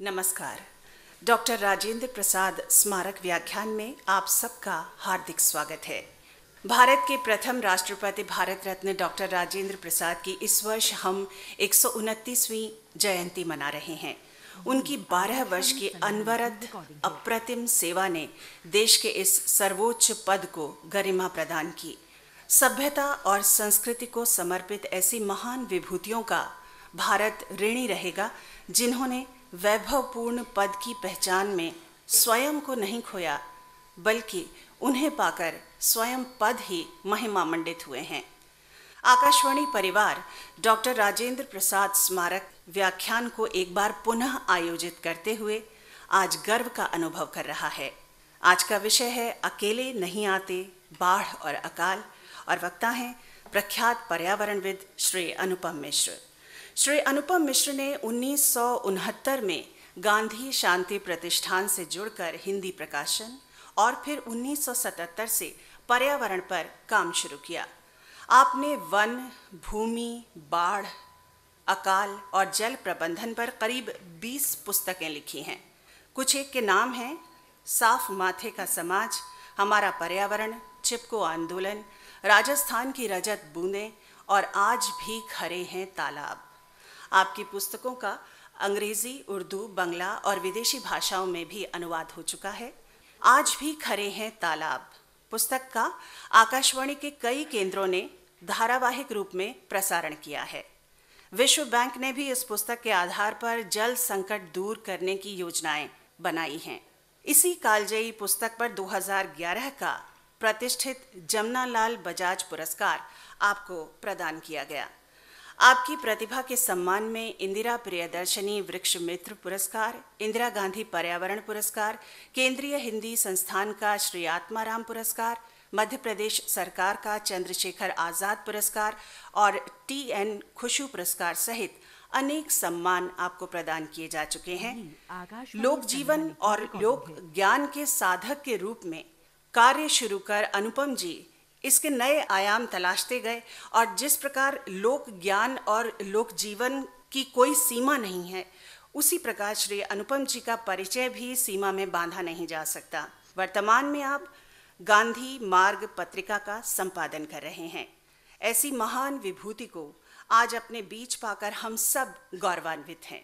नमस्कार डॉक्टर राजेंद्र प्रसाद स्मारक व्याख्यान में आप सबका हार्दिक स्वागत है भारत के प्रथम राष्ट्रपति भारत रत्न डॉक्टर राजेंद्र प्रसाद की इस वर्ष हम एक जयंती मना रहे हैं उनकी 12 वर्ष की अनवरत अप्रतिम सेवा ने देश के इस सर्वोच्च पद को गरिमा प्रदान की सभ्यता और संस्कृति को समर्पित ऐसी महान विभूतियों का भारत ऋणी रहेगा जिन्होंने वैभवपूर्ण पद की पहचान में स्वयं को नहीं खोया बल्कि उन्हें पाकर स्वयं पद ही महिमा मंडित हुए हैं आकाशवाणी परिवार डॉक्टर राजेंद्र प्रसाद स्मारक व्याख्यान को एक बार पुनः आयोजित करते हुए आज गर्व का अनुभव कर रहा है आज का विषय है अकेले नहीं आते बाढ़ और अकाल और वक्ता हैं प्रख्यात पर्यावरणविद श्री अनुपम मिश्र श्री अनुपम मिश्र ने उन्नीस में गांधी शांति प्रतिष्ठान से जुड़कर हिंदी प्रकाशन और फिर 1977 से पर्यावरण पर काम शुरू किया आपने वन भूमि बाढ़ अकाल और जल प्रबंधन पर करीब 20 पुस्तकें लिखी हैं कुछ एक के नाम हैं साफ माथे का समाज हमारा पर्यावरण चिपको आंदोलन राजस्थान की रजत बूंदे और आज भी खड़े हैं तालाब आपकी पुस्तकों का अंग्रेज़ी उर्दू बंगला और विदेशी भाषाओं में भी अनुवाद हो चुका है आज भी खरे हैं तालाब पुस्तक का आकाशवाणी के कई केंद्रों ने धारावाहिक रूप में प्रसारण किया है विश्व बैंक ने भी इस पुस्तक के आधार पर जल संकट दूर करने की योजनाएं बनाई हैं इसी कालजयी पुस्तक पर 2011 का प्रतिष्ठित जमनालाल बजाज पुरस्कार आपको प्रदान किया गया आपकी प्रतिभा के सम्मान में इंदिरा प्रियदर्शनी वृक्ष मित्र पुरस्कार इंदिरा गांधी पर्यावरण पुरस्कार केंद्रीय हिंदी संस्थान का श्री आत्माराम पुरस्कार मध्य प्रदेश सरकार का चंद्रशेखर आजाद पुरस्कार और टी एन खुशू पुरस्कार सहित अनेक सम्मान आपको प्रदान किए जा चुके हैं लोक जीवन और लोक ज्ञान के साधक के रूप में कार्य शुरू कर अनुपम जी इसके नए आयाम तलाशते गए और जिस प्रकार लोक ज्ञान और लोक जीवन की कोई सीमा नहीं है उसी प्रकार श्री अनुपम जी का परिचय भी सीमा में बांधा नहीं जा सकता वर्तमान में आप गांधी मार्ग पत्रिका का संपादन कर रहे हैं ऐसी महान विभूति को आज अपने बीच पाकर हम सब गौरवान्वित हैं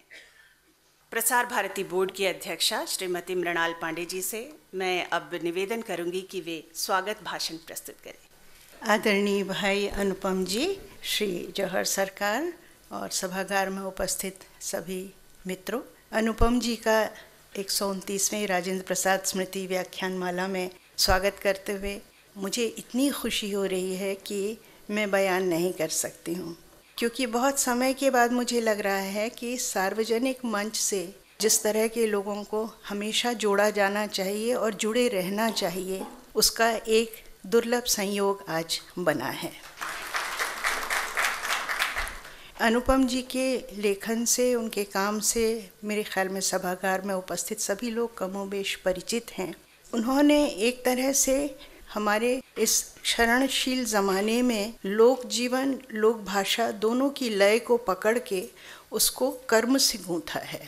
प्रसार भारती बोर्ड की अध्यक्षा श्रीमती मृणाल पांडे जी से मैं अब निवेदन करूंगी कि वे स्वागत भाषण प्रस्तुत करें आदरणीय भाई अनुपम जी श्री जौहर सरकार और सभागार में उपस्थित सभी मित्रों अनुपम जी का एक राजेंद्र प्रसाद स्मृति व्याख्यान माला में स्वागत करते हुए मुझे इतनी खुशी हो रही है कि मैं बयान नहीं कर सकती हूँ क्योंकि बहुत समय के बाद मुझे लग रहा है कि सार्वजनिक मंच से जिस तरह के लोगों को हमेशा जोड़ा जाना चाहिए और जुड़े रहना चाहिए उसका एक दुर्लभ संयोग आज बना है अनुपम जी के लेखन से उनके काम से मेरे ख्याल में सभागार में उपस्थित सभी लोग कमोबेश परिचित हैं उन्होंने एक तरह से हमारे इस क्षरणशील ज़माने में लोक जीवन लोक भाषा दोनों की लय को पकड़ के उसको कर्म से गूंथा है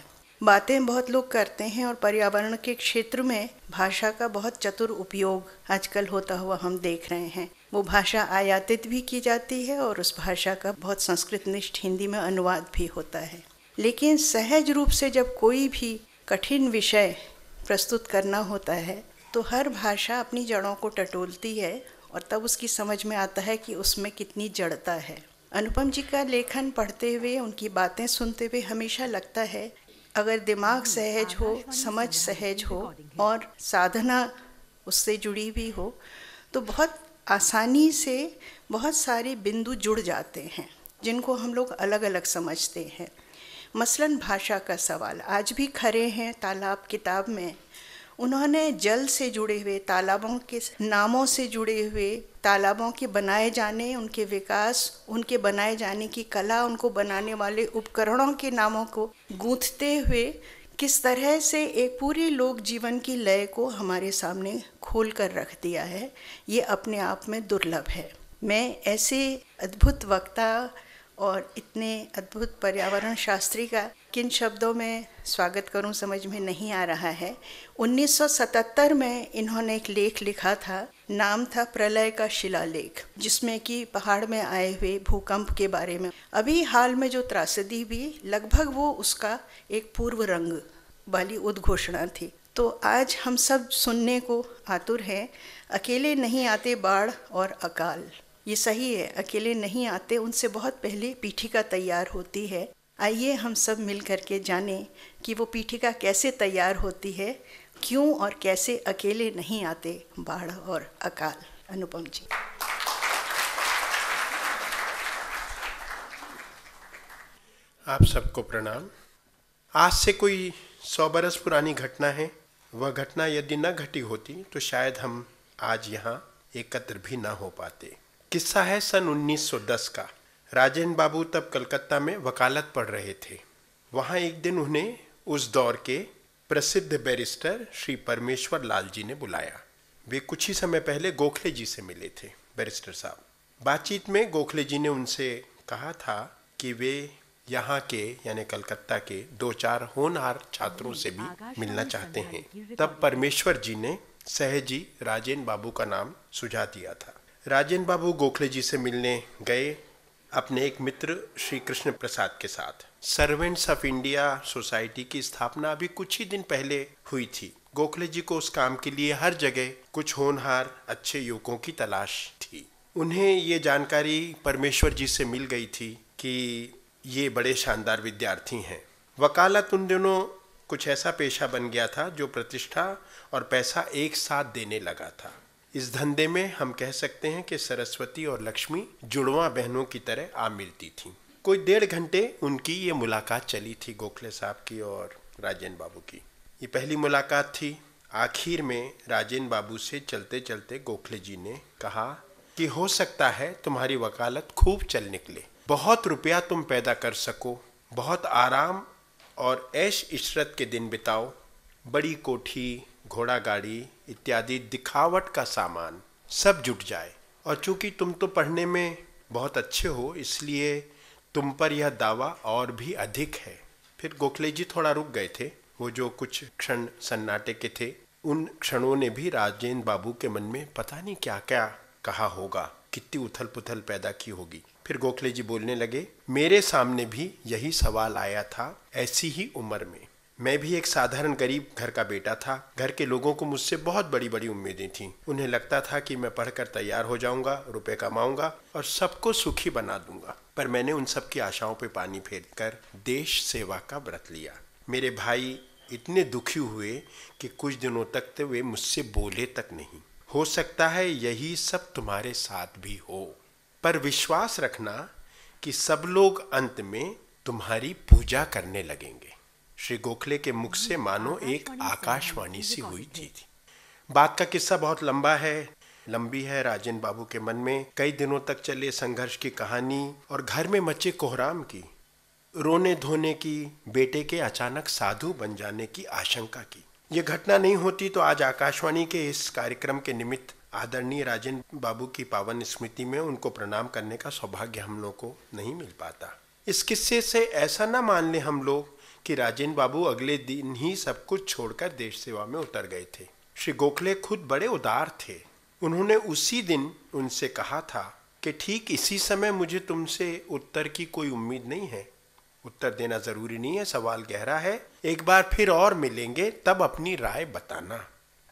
बातें बहुत लोग करते हैं और पर्यावरण के क्षेत्र में भाषा का बहुत चतुर उपयोग आजकल होता हुआ हम देख रहे हैं वो भाषा आयातित भी की जाती है और उस भाषा का बहुत संस्कृत निष्ठ हिंदी में अनुवाद भी होता है लेकिन सहज रूप से जब कोई भी कठिन विषय प्रस्तुत करना होता है तो हर भाषा अपनी जड़ों को टटोलती है और तब उसकी समझ में आता है कि उसमें कितनी जड़ता है अनुपम जी का लेखन पढ़ते हुए उनकी बातें सुनते हुए हमेशा लगता है अगर दिमाग हम्म, सहज हो समझ सहज हो और साधना उससे जुड़ी हुई हो तो बहुत आसानी से बहुत सारे बिंदु जुड़ जाते हैं जिनको हम लोग अलग अलग समझते हैं मसलन भाषा का सवाल आज भी खड़े हैं तालाब किताब में उन्होंने जल से जुड़े हुए तालाबों के नामों से जुड़े हुए तालाबों के बनाए जाने उनके विकास उनके बनाए जाने की कला उनको बनाने वाले उपकरणों के नामों को गूंथते हुए किस तरह से एक पूरी लोक जीवन की लय को हमारे सामने खोल कर रख दिया है ये अपने आप में दुर्लभ है मैं ऐसे अद्भुत वक्ता और इतने अद्भुत पर्यावरण शास्त्री का किन शब्दों में स्वागत करूं समझ में नहीं आ रहा है 1977 में इन्होंने एक लेख लिखा था नाम था प्रलय का शिलालेख जिसमें कि पहाड़ में आए हुए भूकंप के बारे में अभी हाल में जो त्रासदी हुई लगभग वो उसका एक पूर्व रंग वाली उद्घोषणा थी तो आज हम सब सुनने को आतुर हैं अकेले नहीं आते बाढ़ और अकाल ये सही है अकेले नहीं आते उनसे बहुत पहले पीठिका तैयार होती है आइए हम सब मिल कर के जानें कि वो पीठिका कैसे तैयार होती है क्यों और कैसे अकेले नहीं आते बाढ़ और अकाल अनुपम जी आप सबको प्रणाम आज से कोई सौ बरस पुरानी घटना है वह घटना यदि न घटी होती तो शायद हम आज यहाँ एकत्र भी ना हो पाते किस्सा है सन 1910 का राजेन बाबू तब कलकत्ता में वकालत पढ़ रहे थे वहाँ एक दिन उन्हें उस दौर के प्रसिद्ध बैरिस्टर श्री परमेश्वर लाल जी ने बुलाया वे कुछ ही समय पहले गोखले जी से मिले थे बैरिस्टर साहब बातचीत में गोखले जी ने उनसे कहा था कि वे यहाँ के यानी कलकत्ता के दो चार होनहार छात्रों से भी मिलना चाहते हैं तब परमेश्वर जी ने सहजी राजेन बाबू का नाम सुझा दिया था राजेन बाबू गोखले जी से मिलने गए अपने एक मित्र श्री कृष्ण प्रसाद के साथ सर्वेंट्स ऑफ इंडिया सोसाइटी की स्थापना अभी कुछ ही दिन पहले हुई थी गोखले जी को उस काम के लिए हर जगह कुछ होनहार अच्छे युवकों की तलाश थी उन्हें ये जानकारी परमेश्वर जी से मिल गई थी कि ये बड़े शानदार विद्यार्थी हैं वकालत उन दिनों कुछ ऐसा पेशा बन गया था जो प्रतिष्ठा और पैसा एक साथ देने लगा था इस धंधे में हम कह सकते हैं कि सरस्वती और लक्ष्मी जुड़वा बहनों की तरह आ मिलती थी कोई डेढ़ घंटे उनकी ये मुलाकात चली थी गोखले साहब की और राजेंद्र बाबू की ये पहली मुलाकात थी आखिर में राजेंद्र बाबू से चलते चलते गोखले जी ने कहा कि हो सकता है तुम्हारी वकालत खूब चल निकले बहुत रुपया तुम पैदा कर सको बहुत आराम और ऐश इशरत के दिन बिताओ बड़ी कोठी घोड़ा गाड़ी इत्यादि दिखावट का सामान सब जुट जाए और चूंकि तुम तो पढ़ने में बहुत अच्छे हो इसलिए तुम पर यह दावा और भी अधिक है फिर गोखले जी थोड़ा रुक गए थे वो जो कुछ क्षण सन्नाटे के थे उन क्षणों ने भी राजेंद्र बाबू के मन में पता नहीं क्या क्या कहा होगा कितनी उथल पुथल पैदा की होगी फिर गोखले जी बोलने लगे मेरे सामने भी यही सवाल आया था ऐसी ही उम्र में मैं भी एक साधारण गरीब घर का बेटा था घर के लोगों को मुझसे बहुत बड़ी बड़ी उम्मीदें थीं उन्हें लगता था कि मैं पढ़कर तैयार हो जाऊंगा रुपए कमाऊंगा और सबको सुखी बना दूंगा पर मैंने उन सब की आशाओं पर पानी फेर कर देश सेवा का व्रत लिया मेरे भाई इतने दुखी हुए कि कुछ दिनों तक तो वे मुझसे बोले तक नहीं हो सकता है यही सब तुम्हारे साथ भी हो पर विश्वास रखना कि सब लोग अंत में तुम्हारी पूजा करने लगेंगे श्री गोखले के मुख से मानो एक आकाशवाणी सी हुई थी बात का किस्सा बहुत लंबा है लंबी है राजेंद्र बाबू के मन में कई दिनों तक चले संघर्ष की कहानी और घर में मचे कोहराम की रोने धोने की बेटे के अचानक साधु बन जाने की आशंका की ये घटना नहीं होती तो आज आकाशवाणी के इस कार्यक्रम के निमित्त आदरणीय राजेंद्र बाबू की पावन स्मृति में उनको प्रणाम करने का सौभाग्य हम लोग को नहीं मिल पाता इस किस्से से ऐसा ना मान लें हम लोग कि राजेन बाबू अगले दिन ही सब कुछ छोड़कर देश सेवा में उतर गए थे श्री गोखले खुद बड़े उदार थे उन्होंने उसी दिन उनसे कहा था कि ठीक इसी समय मुझे तुमसे उत्तर की कोई उम्मीद नहीं है उत्तर देना जरूरी नहीं है सवाल गहरा है एक बार फिर और मिलेंगे तब अपनी राय बताना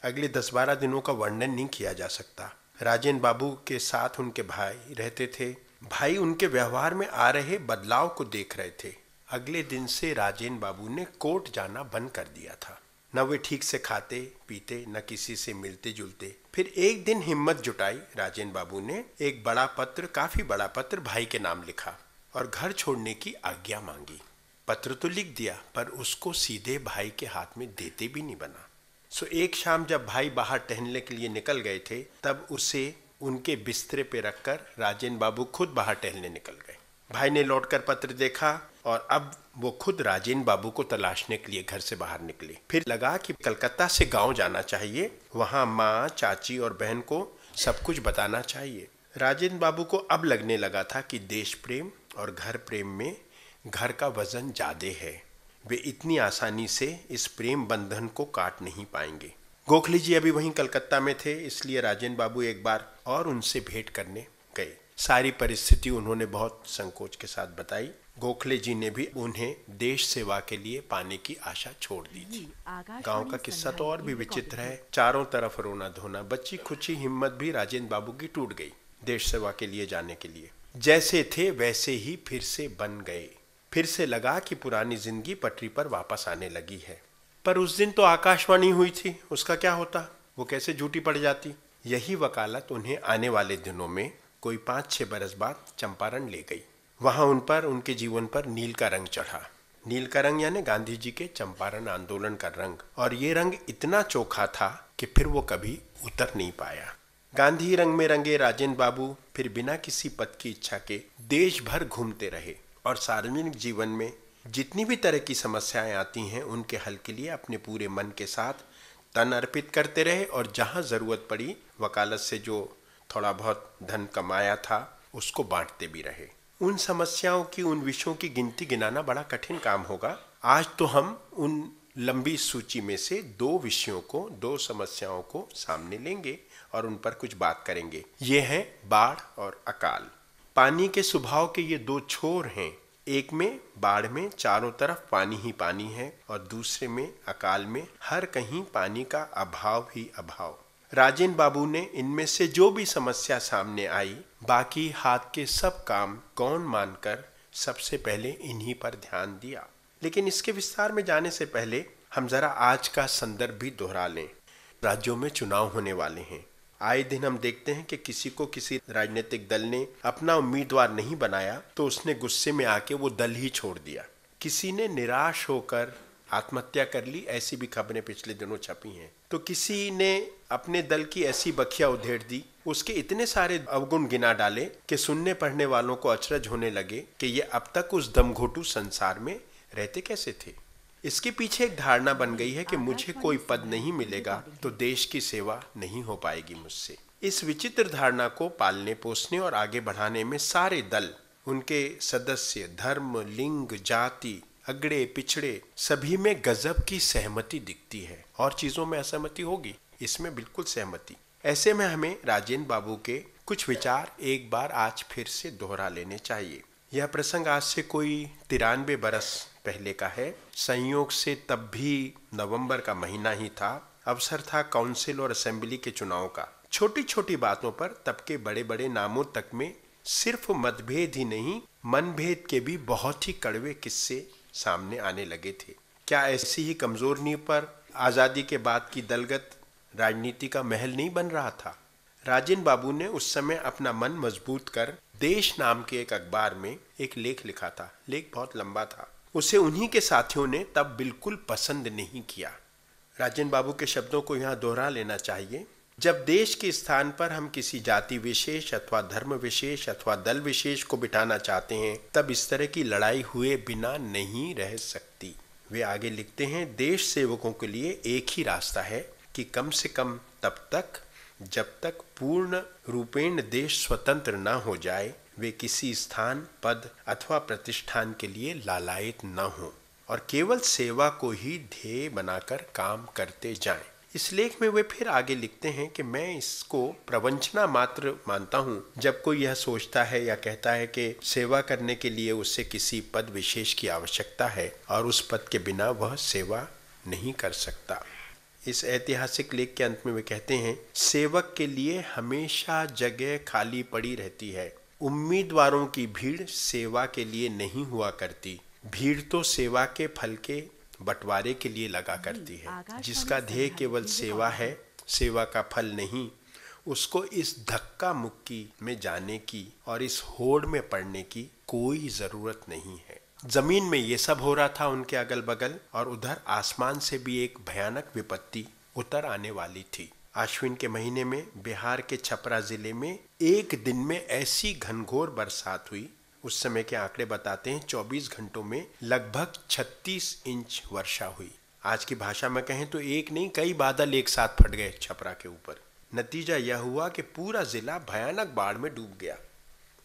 अगले दस बारह दिनों का वर्णन नहीं किया जा सकता राजेंद्र बाबू के साथ उनके भाई रहते थे भाई उनके व्यवहार में आ रहे बदलाव को देख रहे थे अगले दिन से राजेन बाबू ने कोर्ट जाना बंद कर दिया था न वे ठीक से खाते पीते न किसी से मिलते जुलते फिर एक दिन हिम्मत जुटाई राजेन बाबू ने एक बड़ा पत्र काफी बड़ा पत्र भाई के नाम लिखा और घर छोड़ने की आज्ञा मांगी पत्र तो लिख दिया पर उसको सीधे भाई के हाथ में देते भी नहीं बना सो एक शाम जब भाई बाहर टहलने के लिए निकल गए थे तब उसे उनके बिस्तरे पे रखकर राजेन बाबू खुद बाहर टहलने निकल गए भाई ने लौटकर पत्र देखा और अब वो खुद राजेन बाबू को तलाशने के लिए घर से बाहर निकले फिर लगा कि कलकत्ता से गांव जाना चाहिए वहां माँ चाची और बहन को सब कुछ बताना चाहिए राजेंद्र बाबू को अब लगने लगा था कि देश प्रेम और घर प्रेम में घर का वजन ज़्यादा है वे इतनी आसानी से इस प्रेम बंधन को काट नहीं पाएंगे गोखले जी अभी वहीं कलकत्ता में थे इसलिए राजेंद्र बाबू एक बार और उनसे भेंट करने गए सारी परिस्थिति उन्होंने बहुत संकोच के साथ बताई गोखले जी ने भी उन्हें देश सेवा के लिए पाने की आशा छोड़ दी थी गांव का किस्सा तो और भी विचित्र है चारों तरफ रोना धोना बच्ची खुची हिम्मत भी राजेंद्र बाबू की टूट गई देश सेवा के लिए जाने के लिए जैसे थे वैसे ही फिर से बन गए फिर से लगा कि पुरानी जिंदगी पटरी पर वापस आने लगी है पर उस दिन तो आकाशवाणी हुई थी उसका क्या होता वो कैसे झूठी पड़ जाती यही वकालत उन्हें आने वाले दिनों में कोई पाँच छः बरस बाद चंपारण ले गई वहाँ उन पर उनके जीवन पर नील का रंग चढ़ा नील का रंग यानी गांधी जी के चंपारण आंदोलन का रंग और ये रंग इतना चोखा था कि फिर वो कभी उतर नहीं पाया गांधी रंग में रंगे राजेंद्र बाबू फिर बिना किसी पद की इच्छा के देश भर घूमते रहे और सार्वजनिक जीवन में जितनी भी तरह की समस्याएं आती हैं उनके हल के लिए अपने पूरे मन के साथ तन अर्पित करते रहे और जहां ज़रूरत पड़ी वकालत से जो थोड़ा बहुत धन कमाया था उसको बांटते भी रहे उन समस्याओं की उन विषयों की गिनती गिनाना बड़ा कठिन काम होगा आज तो हम उन लंबी सूची में से दो विषयों को दो समस्याओं को सामने लेंगे और उन पर कुछ बात करेंगे ये है बाढ़ और अकाल पानी के स्वभाव के ये दो छोर हैं एक में बाढ़ में चारों तरफ पानी ही पानी है और दूसरे में अकाल में हर कहीं पानी का अभाव ही अभाव राजेंद्र बाबू ने इनमें से जो भी समस्या सामने आई बाकी हाथ के सब काम कौन मानकर सबसे पहले इन्हीं पर ध्यान दिया लेकिन इसके विस्तार में जाने से पहले हम जरा आज का संदर्भ भी दोहरा लें राज्यों में चुनाव होने वाले हैं आए दिन हम देखते हैं कि किसी को किसी राजनीतिक दल ने अपना उम्मीदवार नहीं बनाया तो उसने गुस्से में आके वो दल ही छोड़ दिया किसी ने निराश होकर आत्महत्या कर ली ऐसी भी खबरें पिछले दिनों छपी हैं तो किसी ने अपने दल की ऐसी बखिया उधेड़ दी उसके इतने सारे अवगुण गिना डाले कि सुनने पढ़ने वालों को अचरज होने लगे कि ये अब तक उस दमघोटू संसार में रहते कैसे थे इसके पीछे एक धारणा बन गई है कि मुझे कोई पद नहीं मिलेगा तो देश की सेवा नहीं हो पाएगी मुझसे इस विचित्र धारणा को पालने पोसने और आगे बढ़ाने में सारे दल उनके सदस्य धर्म लिंग जाति अगड़े पिछड़े सभी में गजब की सहमति दिखती है और चीजों में असहमति होगी इसमें बिल्कुल सहमति ऐसे में हमें राजेंद्र बाबू के कुछ विचार एक बार आज फिर से दोहरा लेने चाहिए यह प्रसंग आज से कोई तिरानवे बरस पहले का है संयोग से तब भी नवंबर का महीना ही था अवसर था काउंसिल और असेंबली के चुनाव का छोटी छोटी बातों पर तब के बड़े बड़े नामों तक में सिर्फ मतभेद ही नहीं मनभेद के भी बहुत ही कड़वे किस्से सामने आने लगे थे क्या ऐसी ही कमजोर नींव पर आज़ादी के बाद की दलगत राजनीति का महल नहीं बन रहा था राजेन बाबू ने उस समय अपना मन मजबूत कर देश नाम के एक अखबार में एक लेख लिखा था लेख बहुत लंबा था उसे उन्हीं के साथियों ने तब बिल्कुल पसंद नहीं किया राजेन बाबू के शब्दों को यहाँ दोहरा लेना चाहिए जब देश के स्थान पर हम किसी जाति विशेष अथवा धर्म विशेष अथवा दल विशेष को बिठाना चाहते हैं तब इस तरह की लड़ाई हुए बिना नहीं रह सकती वे आगे लिखते हैं देश सेवकों के लिए एक ही रास्ता है कि कम से कम तब तक जब तक पूर्ण रूपेण देश स्वतंत्र न हो जाए वे किसी स्थान पद अथवा प्रतिष्ठान के लिए लालायित न हों और केवल सेवा को ही ध्येय बनाकर काम करते जाएं। इस लेख में वे फिर आगे लिखते हैं कि मैं इसको प्रवंचना मात्र मानता हूँ जब कोई यह सोचता है या कहता है कि सेवा करने के लिए उसे किसी पद विशेष की आवश्यकता है और उस पद के बिना वह सेवा नहीं कर सकता इस ऐतिहासिक लेख के अंत में वे कहते हैं सेवक के लिए हमेशा जगह खाली पड़ी रहती है उम्मीदवारों की भीड़ सेवा के लिए नहीं हुआ करती भीड़ तो सेवा के फल के बंटवारे के लिए लगा करती है जिसका ध्येय केवल सेवा है सेवा का फल नहीं उसको इस धक्का मुक्की में जाने की और इस होड़ में पड़ने की कोई ज़रूरत नहीं है जमीन में ये सब हो रहा था उनके अगल बगल और उधर आसमान से भी एक भयानक विपत्ति उतर आने वाली थी आश्विन के महीने में बिहार के छपरा जिले में एक दिन में ऐसी घनघोर बरसात हुई उस समय के आंकड़े बताते हैं 24 घंटों में लगभग 36 इंच वर्षा हुई आज की भाषा में कहें तो एक नहीं कई बादल एक साथ फट गए छपरा के ऊपर नतीजा यह हुआ कि पूरा जिला भयानक बाढ़ में डूब गया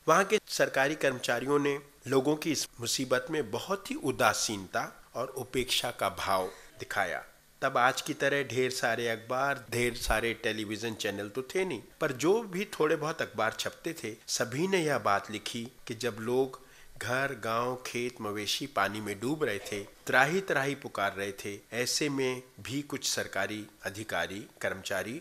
वहाँ के सरकारी कर्मचारियों ने लोगों की इस मुसीबत में बहुत ही उदासीनता और उपेक्षा का भाव दिखाया तब आज की तरह ढेर सारे अखबार ढेर सारे टेलीविजन चैनल तो थे नहीं पर जो भी थोड़े बहुत अखबार छपते थे सभी ने यह बात लिखी कि जब लोग घर गांव, खेत मवेशी पानी में डूब रहे थे त्राही त्राही पुकार रहे थे ऐसे में भी कुछ सरकारी अधिकारी कर्मचारी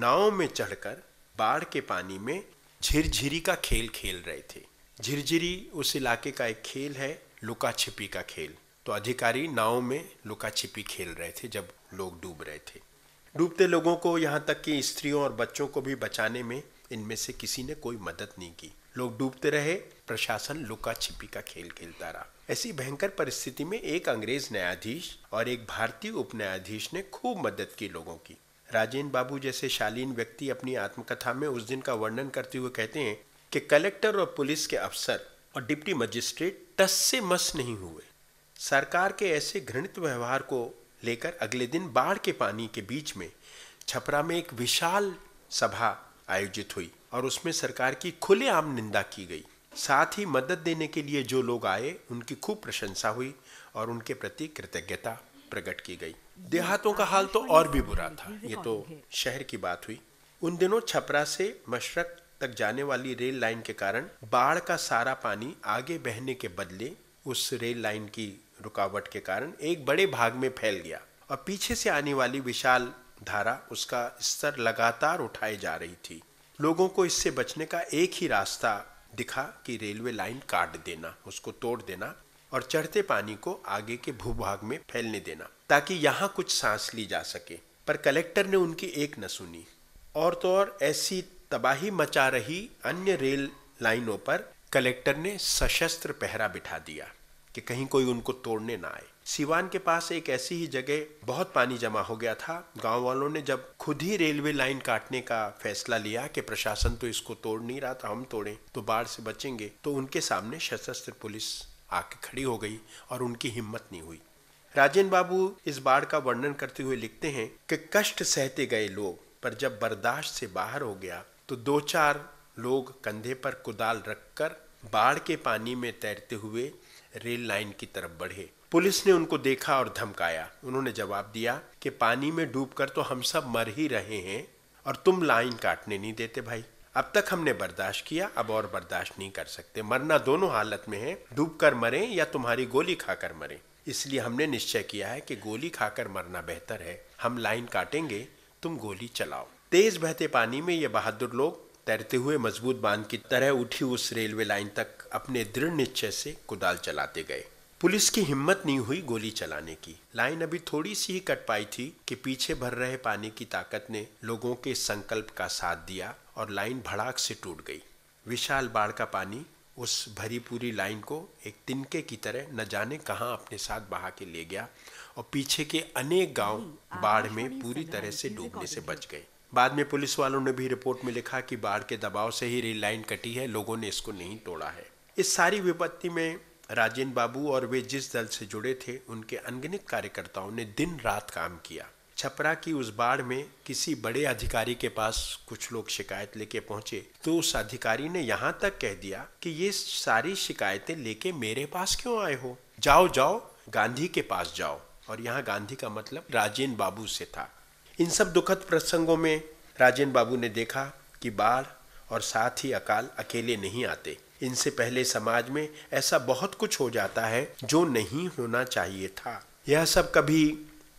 नाव में चढ़कर बाढ़ के पानी में झिरझिरी का खेल खेल रहे थे झिरझिरी उस इलाके का एक खेल है लुका छिपी का खेल तो अधिकारी नाव में लुका छिपी खेल रहे थे जब लोग डूब रहे थे डूबते लोगों को यहाँ तक कि स्त्रियों और बच्चों को भी बचाने में इनमें से किसी ने कोई मदद नहीं की लोग डूबते रहे प्रशासन लुका छिपी का खेल खेलता रहा ऐसी भयंकर परिस्थिति में एक अंग्रेज न्यायाधीश और एक भारतीय उप न्यायाधीश ने खूब मदद की लोगों की राजेंद्र बाबू जैसे शालीन व्यक्ति अपनी आत्मकथा में उस दिन का वर्णन करते हुए कहते हैं कि कलेक्टर और पुलिस के अफसर और डिप्टी मजिस्ट्रेट टस से मस नहीं हुए सरकार के ऐसे घृणित व्यवहार को लेकर अगले दिन बाढ़ के पानी के बीच में छपरा में एक विशाल सभा आयोजित हुई और उसमें सरकार की खुलेआम निंदा की गई साथ ही मदद देने के लिए जो लोग आए उनकी खूब प्रशंसा हुई और उनके प्रति कृतज्ञता प्रकट की गई देहातों का हाल तो और भी बुरा था ये तो शहर की बात हुई उन दिनों छपरा से मशरक तक जाने वाली रेल लाइन के कारण बाढ़ का सारा पानी आगे बहने के बदले उस रेल लाइन की रुकावट के कारण एक बड़े भाग में फैल गया और पीछे से आने वाली विशाल धारा उसका स्तर लगातार उठाए जा रही थी लोगों को इससे बचने का एक ही रास्ता दिखा कि रेलवे लाइन काट देना उसको तोड़ देना और चढ़ते पानी को आगे के भूभाग में फैलने देना ताकि यहाँ कुछ सांस ली जा सके पर कलेक्टर ने उनकी एक न सुनी और तो और ऐसी तबाही मचा रही अन्य रेल लाइनों पर कलेक्टर ने सशस्त्र पहरा बिठा दिया कि कहीं कोई उनको तोड़ने ना आए सिवान के पास एक ऐसी ही जगह बहुत पानी जमा हो गया था गांव वालों ने जब खुद ही रेलवे लाइन काटने का फैसला लिया कि प्रशासन तो इसको तोड़ नहीं रहा था हम तोड़ें तो बाढ़ से बचेंगे तो उनके सामने सशस्त्र पुलिस आके खड़ी हो गई और उनकी हिम्मत नहीं हुई राजेन बाबू इस बाढ़ का वर्णन करते हुए लिखते हैं कि कष्ट सहते गए लोग पर जब बर्दाश्त से बाहर हो गया तो दो चार लोग कंधे पर कुदाल रखकर बाढ़ के पानी में तैरते हुए रेल लाइन की तरफ बढ़े पुलिस ने उनको देखा और धमकाया उन्होंने जवाब दिया कि पानी में डूबकर तो हम सब मर ही रहे हैं और तुम लाइन काटने नहीं देते भाई अब तक हमने बर्दाश्त किया अब और बर्दाश्त नहीं कर सकते मरना दोनों हालत में है डूब कर मरे या तुम्हारी गोली खाकर मरे इसलिए हमने निश्चय किया है कि गोली खाकर मरना बेहतर है हम लाइन काटेंगे तुम गोली चलाओ तेज बहते पानी में ये बहादुर लोग तैरते हुए मजबूत बांध की तरह उठी उस रेलवे लाइन तक अपने दृढ़ निश्चय से कुदाल चलाते गए पुलिस की हिम्मत नहीं हुई गोली चलाने की लाइन अभी थोड़ी सी ही कट पाई थी कि पीछे भर रहे पानी की ताकत ने लोगों के संकल्प का साथ दिया और लाइन भड़ाक से टूट गई विशाल बाढ़ का पानी उस भरी पूरी लाइन को एक तिनके की तरह न जाने कहाँ अपने साथ बहा के ले गया और पीछे के अनेक गांव बाढ़ में पूरी तरह से डूबने से बच गए बाद में पुलिस वालों ने भी रिपोर्ट में लिखा कि बाढ़ के दबाव से ही रेल लाइन कटी है लोगों ने इसको नहीं तोड़ा है इस सारी विपत्ति में राजेंद्र बाबू और वे जिस दल से जुड़े थे उनके अनगिनत कार्यकर्ताओं ने दिन रात काम किया छपरा की उस बाढ़ में किसी बड़े अधिकारी के पास कुछ लोग शिकायत लेके पहुंचे तो उस अधिकारी ने यहाँ तक कह दिया कि ये सारी शिकायतें लेके मेरे पास क्यों आए हो जाओ जाओ गांधी के पास जाओ और यहाँ गांधी का मतलब राजेंद्र बाबू से था इन सब दुखद प्रसंगों में राजेंद्र बाबू ने देखा कि बाढ़ और साथ ही अकाल अकेले नहीं आते इनसे पहले समाज में ऐसा बहुत कुछ हो जाता है जो नहीं होना चाहिए था यह सब कभी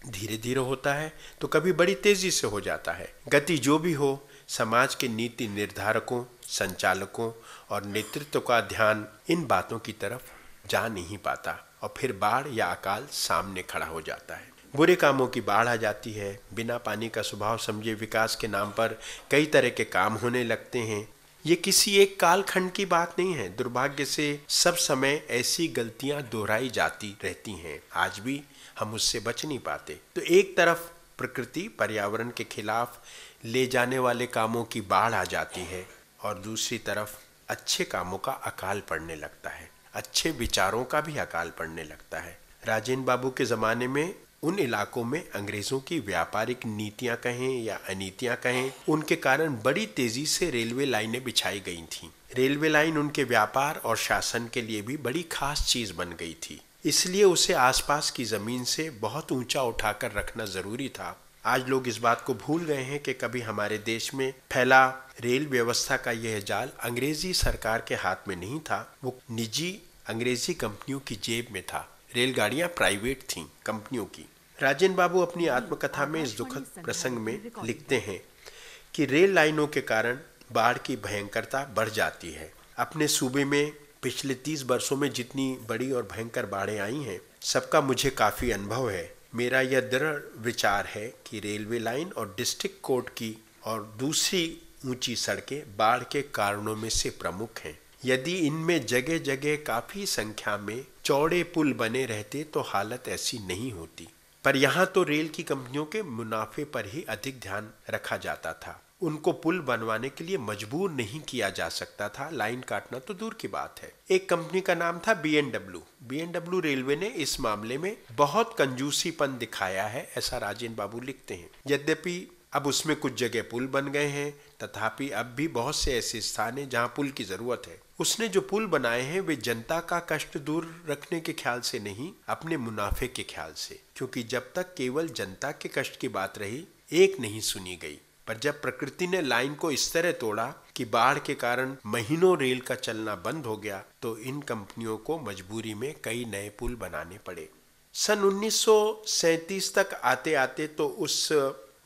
धीरे धीरे होता है तो कभी बड़ी तेजी से हो जाता है गति जो भी हो समाज के नीति निर्धारकों संचालकों और नेतृत्व का ध्यान इन बातों की तरफ जा नहीं पाता और फिर बाढ़ या अकाल सामने खड़ा हो जाता है बुरे कामों की बाढ़ आ जाती है बिना पानी का स्वभाव समझे विकास के नाम पर कई तरह के काम होने लगते हैं ये किसी एक कालखंड की बात नहीं है दुर्भाग्य से सब समय ऐसी गलतियां दोहराई जाती रहती हैं आज भी हम उससे बच नहीं पाते तो एक तरफ प्रकृति पर्यावरण के खिलाफ ले जाने वाले कामों की बाढ़ आ जाती है और दूसरी तरफ अच्छे कामों का अकाल पड़ने लगता है अच्छे विचारों का भी अकाल पड़ने लगता है राजेंद्र बाबू के ज़माने में उन इलाकों में अंग्रेजों की व्यापारिक नीतियां कहें या अनीतियां कहें उनके कारण बड़ी तेजी से रेलवे लाइनें बिछाई गई थीं रेलवे लाइन उनके व्यापार और शासन के लिए भी बड़ी खास चीज बन गई थी इसलिए उसे आसपास की जमीन से बहुत ऊंचा उठाकर रखना जरूरी था आज लोग इस बात को भूल गए हैं कि कभी हमारे देश में फैला रेल व्यवस्था का यह जाल अंग्रेजी सरकार के हाथ में नहीं था वो निजी अंग्रेजी कंपनियों की जेब में था रेलगाड़ियां प्राइवेट थीं कंपनियों की राजेंद्र बाबू अपनी आत्मकथा में इस दुखद प्रसंग में लिखते हैं कि रेल लाइनों के कारण बाढ़ की भयंकरता बढ़ जाती है अपने सूबे में पिछले तीस वर्षों में जितनी बड़ी और भयंकर बाढ़ें आई हैं सबका मुझे काफ़ी अनुभव है मेरा यह दृढ़ विचार है कि रेलवे लाइन और डिस्ट्रिक्ट कोर्ट की और दूसरी ऊंची सड़कें बाढ़ के कारणों में से प्रमुख हैं यदि इनमें जगह जगह काफ़ी संख्या में चौड़े पुल बने रहते तो हालत ऐसी नहीं होती पर यहाँ तो रेल की कंपनियों के मुनाफे पर ही अधिक ध्यान रखा जाता था उनको पुल बनवाने के लिए मजबूर नहीं किया जा सकता था लाइन काटना तो दूर की बात है एक कंपनी का नाम था B NW B NW railway ने इस मामले में बहुत कंजूसीपन दिखाया है ऐसा राजेंद्र बाबू लिखते हैं यद्यपि अब उसमें कुछ जगह पुल बन गए हैं तथापि अब भी बहुत से ऐसे स्थान हैं जहाँ पुल की ज़रूरत है उसने जो पुल बनाए हैं वे जनता का कष्ट दूर रखने के ख्याल से नहीं अपने मुनाफे के ख्याल से क्योंकि जब तक केवल जनता के कष्ट की बात रही एक नहीं सुनी गई पर जब प्रकृति ने लाइन को इस तरह तोड़ा कि बाढ़ के कारण महीनों रेल का चलना बंद हो गया तो इन कंपनियों को मजबूरी में कई नए पुल बनाने पड़े सन 1937 तक आते आते तो उस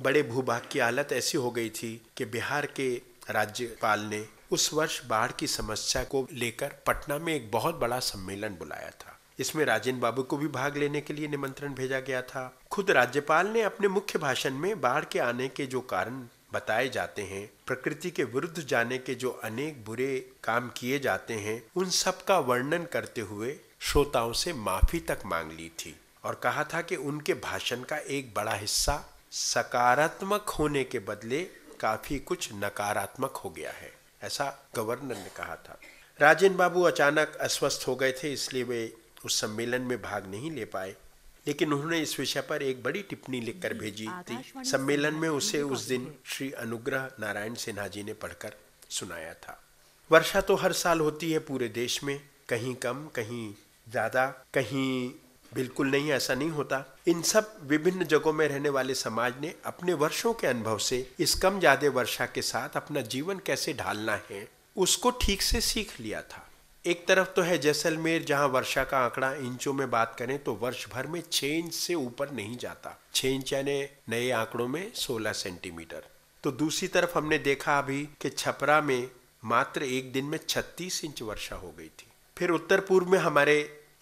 बड़े भूभाग की हालत ऐसी हो गई थी कि बिहार के राज्यपाल ने उस वर्ष बाढ़ की समस्या को लेकर पटना में एक बहुत बड़ा सम्मेलन बुलाया था इसमें राजेंद्र बाबू को भी भाग लेने के लिए निमंत्रण भेजा गया था खुद राज्यपाल ने अपने मुख्य भाषण में बाढ़ के आने के जो कारण बताए जाते हैं प्रकृति के विरुद्ध जाने के जो अनेक बुरे काम किए जाते हैं उन सब का वर्णन करते हुए श्रोताओं से माफी तक मांग ली थी और कहा था कि उनके भाषण का एक बड़ा हिस्सा सकारात्मक होने के बदले काफी कुछ नकारात्मक हो गया है ऐसा गवर्नर ने कहा था राजेंद्र बाबू अचानक अस्वस्थ हो गए थे इसलिए वे उस सम्मेलन में भाग नहीं ले पाए लेकिन उन्होंने इस विषय पर एक बड़ी टिप्पणी लिखकर भेजी थी सम्मेलन में उसे उस दिन श्री अनुग्रह नारायण सिन्हा जी ने पढ़कर सुनाया था वर्षा तो हर साल होती है पूरे देश में कहीं कम कहीं ज़्यादा कहीं बिल्कुल नहीं ऐसा नहीं होता इन सब विभिन्न जगहों में रहने वाले समाज ने अपने वर्षों के अनुभव से इस कम ज्यादा वर्षा के साथ अपना जीवन कैसे ढालना है उसको ठीक से सीख लिया था एक तरफ तो है जैसलमेर जहां वर्षा का आंकड़ा इंचों में बात करें तो वर्ष भर में छः इंच से ऊपर नहीं जाता छह इंच यानी नए आंकड़ों में सोलह सेंटीमीटर तो दूसरी तरफ हमने देखा अभी कि छपरा में मात्र एक दिन में छत्तीस इंच वर्षा हो गई थी फिर उत्तर पूर्व में हमारे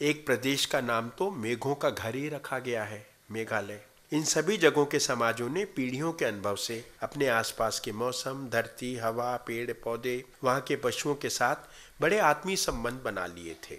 एक प्रदेश का नाम तो मेघों का घर ही रखा गया है मेघालय इन सभी जगहों के समाजों ने पीढ़ियों के अनुभव से अपने आसपास के मौसम धरती हवा पेड़ पौधे वहाँ के पशुओं के साथ बड़े आत्मीय संबंध बना लिए थे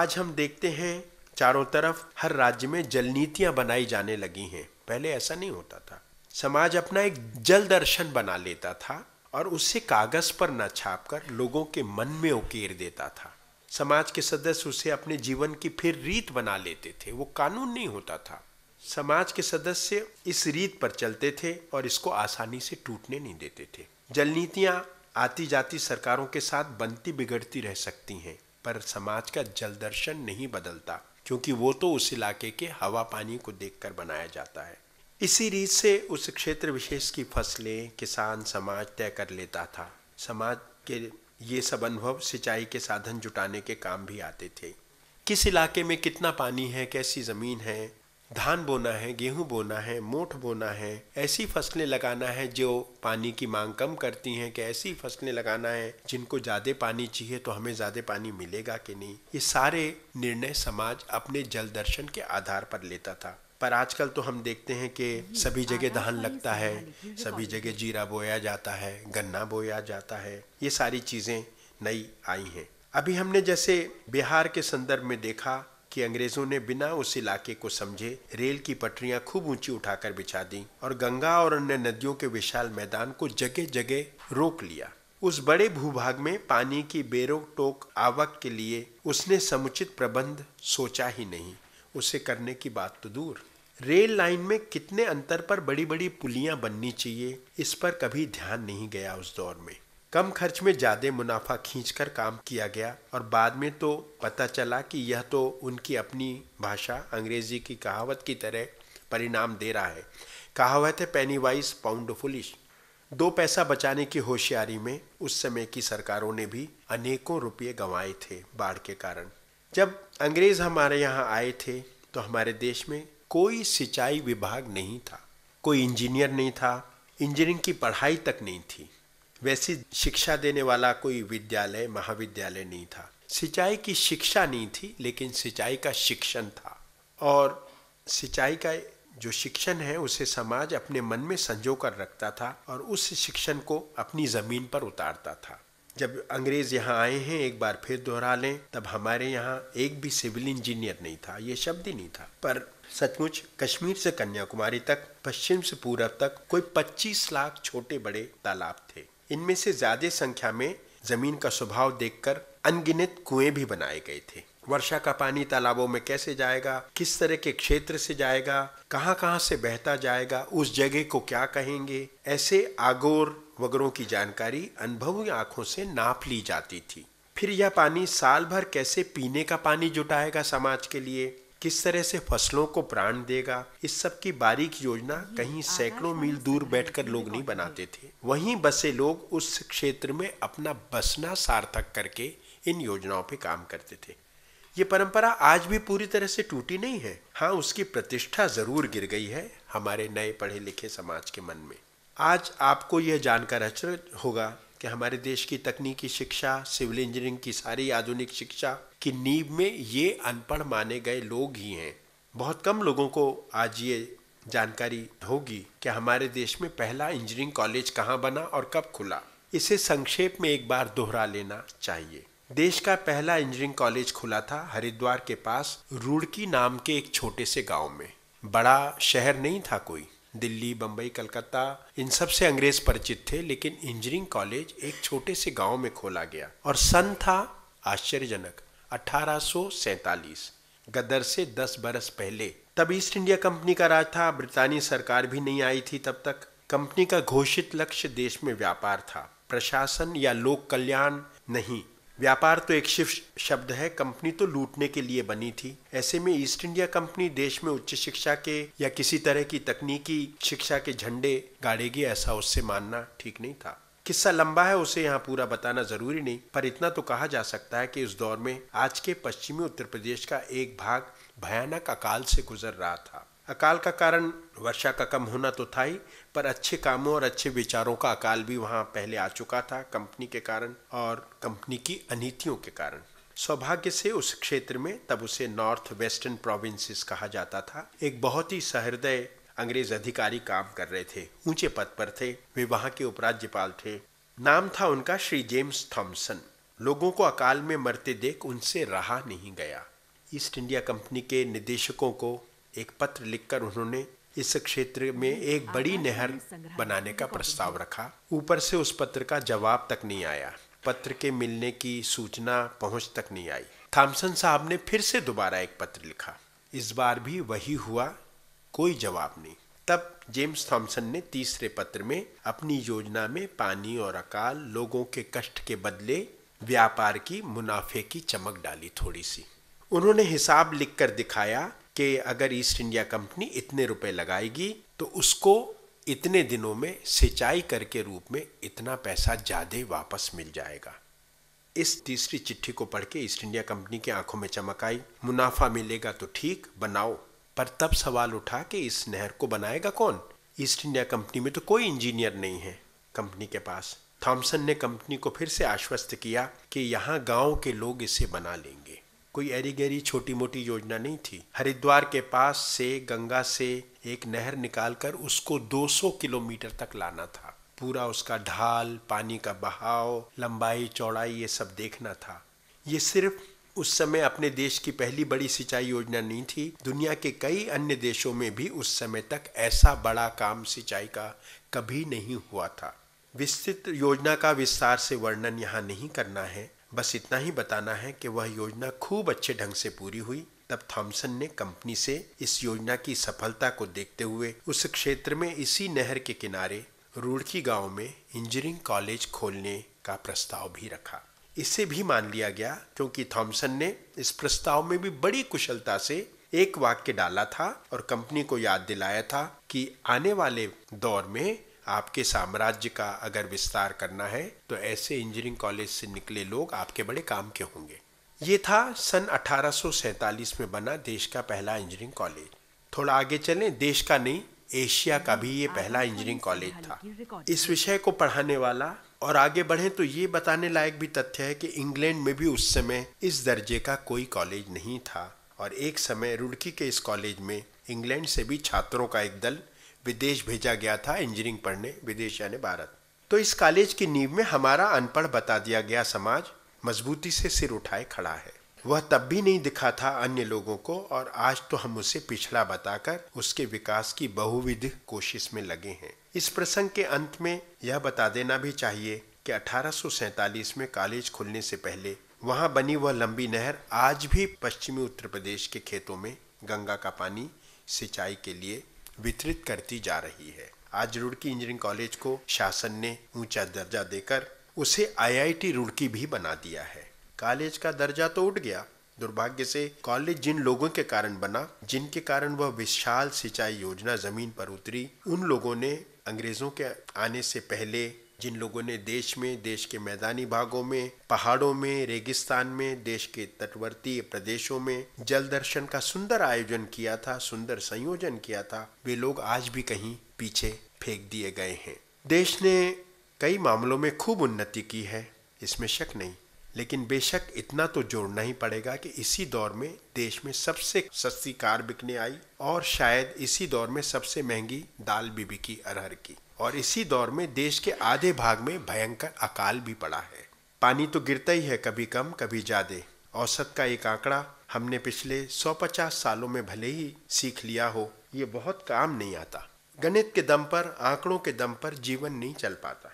आज हम देखते हैं चारों तरफ हर राज्य में जल नीतियाँ बनाई जाने लगी हैं पहले ऐसा नहीं होता था समाज अपना एक जल दर्शन बना लेता था और उससे कागज पर न छाप कर लोगों के मन में उकेर देता था समाज के सदस्य उसे अपने जीवन की फिर रीत बना लेते थे वो कानून नहीं होता था समाज के सदस्य इस रीत पर चलते थे और इसको आसानी से टूटने नहीं देते थे जल नीतियाँ आती जाती सरकारों के साथ बनती बिगड़ती रह सकती हैं पर समाज का जल दर्शन नहीं बदलता क्योंकि वो तो उस इलाके के हवा पानी को देखकर बनाया जाता है इसी रीत से उस क्षेत्र विशेष की फसलें किसान समाज तय कर लेता था समाज के ये सब अनुभव सिंचाई के साधन जुटाने के काम भी आते थे किस इलाके में कितना पानी है कैसी ज़मीन है धान बोना है गेहूं बोना है मोठ बोना है ऐसी फसलें लगाना है जो पानी की मांग कम करती हैं कि ऐसी फसलें लगाना है जिनको ज़्यादा पानी चाहिए तो हमें ज़्यादा पानी मिलेगा कि नहीं ये सारे निर्णय समाज अपने जल दर्शन के आधार पर लेता था पर आजकल तो हम देखते हैं कि सभी जगह धान लगता है सभी जगह जीरा बोया जाता है गन्ना बोया जाता है ये सारी चीज़ें नई आई हैं अभी हमने जैसे बिहार के संदर्भ में देखा कि अंग्रेजों ने बिना उस इलाके को समझे रेल की पटरियां खूब ऊंची उठाकर बिछा दी और गंगा और अन्य नदियों के विशाल मैदान को जगह जगह रोक लिया उस बड़े भूभाग में पानी की बेरोक टोक आवक के लिए उसने समुचित प्रबंध सोचा ही नहीं उसे करने की बात तो दूर रेल लाइन में कितने अंतर पर बड़ी बड़ी पुलियां बननी चाहिए इस पर कभी ध्यान नहीं गया उस दौर में कम खर्च में ज़्यादा मुनाफा खींचकर काम किया गया और बाद में तो पता चला कि यह तो उनकी अपनी भाषा अंग्रेजी की कहावत की तरह परिणाम दे रहा है कहावत है पेनी वाइज पाउंड फुलिश दो पैसा बचाने की होशियारी में उस समय की सरकारों ने भी अनेकों रुपये गंवाए थे बाढ़ के कारण जब अंग्रेज़ हमारे यहाँ आए थे तो हमारे देश में कोई सिंचाई विभाग नहीं था कोई इंजीनियर नहीं था इंजीनियरिंग की पढ़ाई तक नहीं थी वैसी शिक्षा देने वाला कोई विद्यालय महाविद्यालय नहीं था सिंचाई की शिक्षा नहीं थी लेकिन सिंचाई का शिक्षण था और सिंचाई का जो शिक्षण है उसे समाज अपने मन में संजो कर रखता था और उस शिक्षण को अपनी ज़मीन पर उतारता था जब अंग्रेज यहाँ आए हैं एक बार फिर दोहरा लें तब हमारे यहाँ एक भी सिविल इंजीनियर नहीं था ये शब्द ही नहीं था पर सचमुच कश्मीर से कन्याकुमारी तक पश्चिम से पूरब तक कोई 25 लाख छोटे बड़े तालाब थे इनमें से ज्यादा संख्या में जमीन का स्वभाव देखकर अनगिनत कुएं भी बनाए गए थे वर्षा का पानी तालाबों में कैसे जाएगा किस तरह के क्षेत्र से जाएगा कहाँ कहाँ से बहता जाएगा उस जगह को क्या कहेंगे ऐसे आगोर वगरों की जानकारी अनुभव आंखों से नाप ली जाती थी फिर यह पानी साल भर कैसे पीने का पानी जुटाएगा समाज के लिए किस तरह से फसलों को प्राण देगा इस सब की बारीक योजना कहीं सैकड़ों मील दूर बैठकर लोग नहीं बनाते थे वहीं बसे लोग उस क्षेत्र में अपना बसना सार्थक करके इन योजनाओं पे काम करते थे ये परंपरा आज भी पूरी तरह से टूटी नहीं है हाँ उसकी प्रतिष्ठा जरूर गिर गई है हमारे नए पढ़े लिखे समाज के मन में आज आपको यह जानकर अचर होगा कि हमारे देश की तकनीकी शिक्षा सिविल इंजीनियरिंग की सारी आधुनिक शिक्षा की नींव में ये अनपढ़ माने गए लोग ही हैं बहुत कम लोगों को आज ये जानकारी होगी कि हमारे देश में पहला इंजीनियरिंग कॉलेज कहाँ बना और कब खुला इसे संक्षेप में एक बार दोहरा लेना चाहिए देश का पहला इंजीनियरिंग कॉलेज खुला था हरिद्वार के पास रूड़की नाम के एक छोटे से गांव में बड़ा शहर नहीं था कोई दिल्ली बंबई कलकत्ता इन सब से अंग्रेज परिचित थे लेकिन इंजीनियरिंग कॉलेज एक छोटे से गांव में खोला गया और सन था आश्चर्यजनक अठारह गदर से 10 बरस पहले तब ईस्ट इंडिया कंपनी का राज था ब्रितानी सरकार भी नहीं आई थी तब तक कंपनी का घोषित लक्ष्य देश में व्यापार था प्रशासन या लोक कल्याण नहीं व्यापार तो एक शिफ्ट शब्द है कंपनी तो लूटने के लिए बनी थी ऐसे में ईस्ट इंडिया कंपनी देश में उच्च शिक्षा के या किसी तरह की तकनीकी शिक्षा के झंडे गाड़ेगी ऐसा उससे मानना ठीक नहीं था किस्सा लंबा है उसे यहाँ पूरा बताना जरूरी नहीं पर इतना तो कहा जा सकता है कि इस दौर में आज के पश्चिमी उत्तर प्रदेश का एक भाग भयानक अकाल से गुजर रहा था अकाल का कारण वर्षा का कम होना तो था ही पर अच्छे कामों और अच्छे विचारों का अकाल भी वहाँ पहले आ चुका था कंपनी के कारण और कंपनी की अनितियों के कारण सौभाग्य से उस क्षेत्र में तब उसे नॉर्थ वेस्टर्न प्रोविंसेस कहा जाता था एक बहुत ही सहृदय अंग्रेज अधिकारी काम कर रहे थे ऊंचे पद पर थे वे वहां के उपराज्यपाल थे नाम था उनका श्री जेम्स थॉम्सन लोगों को अकाल में मरते देख उनसे रहा नहीं गया ईस्ट इंडिया कंपनी के निदेशकों को एक पत्र लिखकर उन्होंने इस क्षेत्र में एक बड़ी नहर बनाने का प्रस्ताव रखा ऊपर से उस पत्र का जवाब तक नहीं आया पत्र के मिलने की सूचना पहुंच तक नहीं आई थामसन साहब ने फिर से दोबारा एक पत्र लिखा इस बार भी वही हुआ कोई जवाब नहीं तब जेम्स थॉमसन ने तीसरे पत्र में अपनी योजना में पानी और अकाल लोगों के कष्ट के बदले व्यापार की मुनाफे की चमक डाली थोड़ी सी उन्होंने हिसाब लिखकर दिखाया कि अगर ईस्ट इंडिया कंपनी इतने रुपए लगाएगी तो उसको इतने दिनों में सिंचाई करके रूप में इतना पैसा ज़्यादा वापस मिल जाएगा इस तीसरी चिट्ठी को पढ़ के ईस्ट इंडिया कंपनी की आंखों में चमक आई मुनाफा मिलेगा तो ठीक बनाओ पर तब सवाल उठा कि इस नहर को बनाएगा कौन ईस्ट इंडिया कंपनी में तो कोई इंजीनियर नहीं है कंपनी के पास थॉमसन ने कंपनी को फिर से आश्वस्त किया कि यहाँ गांव के लोग इसे बना लेंगे कोई एरी गहरी छोटी मोटी योजना नहीं थी हरिद्वार के पास से गंगा से एक नहर निकालकर उसको 200 किलोमीटर तक लाना था पूरा उसका ढाल पानी का बहाव लंबाई चौड़ाई ये सब देखना था ये सिर्फ उस समय अपने देश की पहली बड़ी सिंचाई योजना नहीं थी दुनिया के कई अन्य देशों में भी उस समय तक ऐसा बड़ा काम सिंचाई का कभी नहीं हुआ था विस्तृत योजना का विस्तार से वर्णन यहाँ नहीं करना है बस इतना ही बताना है कि वह योजना खूब अच्छे ढंग से पूरी हुई तब थॉमसन ने कंपनी से इस योजना की सफलता को देखते हुए उस क्षेत्र में इसी नहर के किनारे रुड़की गांव में इंजीनियरिंग कॉलेज खोलने का प्रस्ताव भी रखा इसे भी मान लिया गया क्योंकि थॉमसन ने इस प्रस्ताव में भी बड़ी कुशलता से एक वाक्य डाला था और कंपनी को याद दिलाया था कि आने वाले दौर में आपके साम्राज्य का अगर विस्तार करना है तो ऐसे इंजीनियरिंग कॉलेज से निकले लोग आपके बड़े काम के होंगे ये था सन 1847 में बना देश का पहला इंजीनियरिंग कॉलेज थोड़ा आगे चलें देश का नहीं एशिया का भी ये पहला इंजीनियरिंग कॉलेज था इस विषय को पढ़ाने वाला और आगे बढ़े तो ये बताने लायक भी तथ्य है कि इंग्लैंड में भी उस समय इस दर्जे का कोई कॉलेज नहीं था और एक समय रुड़की के इस कॉलेज में इंग्लैंड से भी छात्रों का एक दल विदेश भेजा गया था इंजीनियरिंग पढ़ने विदेश यानी भारत तो इस कॉलेज की नींव में हमारा अनपढ़ बता दिया गया समाज मजबूती से सिर उठाए खड़ा है वह तब भी नहीं दिखा था अन्य लोगों को और आज तो हम उसे पिछड़ा बताकर उसके विकास की बहुविध कोशिश में लगे हैं इस प्रसंग के अंत में यह बता देना भी चाहिए कि अठारह में कॉलेज खुलने से पहले वहाँ बनी वह लंबी नहर आज भी पश्चिमी उत्तर प्रदेश के खेतों में गंगा का पानी सिंचाई के लिए वितरित करती जा रही है आज रुड़की इंजीनियरिंग कॉलेज को शासन ने ऊंचा दर्जा देकर उसे आईआईटी रुड़की भी बना दिया है कॉलेज का दर्जा तो उठ गया दुर्भाग्य से कॉलेज जिन लोगों के कारण बना जिनके कारण वह विशाल सिंचाई योजना जमीन पर उतरी उन लोगों ने अंग्रेजों के आने से पहले जिन लोगों ने देश में देश के मैदानी भागों में पहाड़ों में रेगिस्तान में देश के तटवर्ती प्रदेशों में जल दर्शन का सुंदर आयोजन किया था सुंदर संयोजन किया था वे लोग आज भी कहीं पीछे फेंक दिए गए हैं देश ने कई मामलों में खूब उन्नति की है इसमें शक नहीं लेकिन बेशक इतना तो जोड़ना ही पड़ेगा कि इसी दौर में देश में सबसे सस्ती कार बिकने आई और शायद इसी दौर में सबसे महंगी दाल भी बिकी अरहर की और इसी दौर में देश के आधे भाग में भयंकर अकाल भी पड़ा है पानी तो गिरता ही है कभी कम कभी ज्यादा औसत का एक आंकड़ा हमने पिछले 150 सालों में भले ही सीख लिया हो ये बहुत काम नहीं आता गणित के दम पर आंकड़ों के दम पर जीवन नहीं चल पाता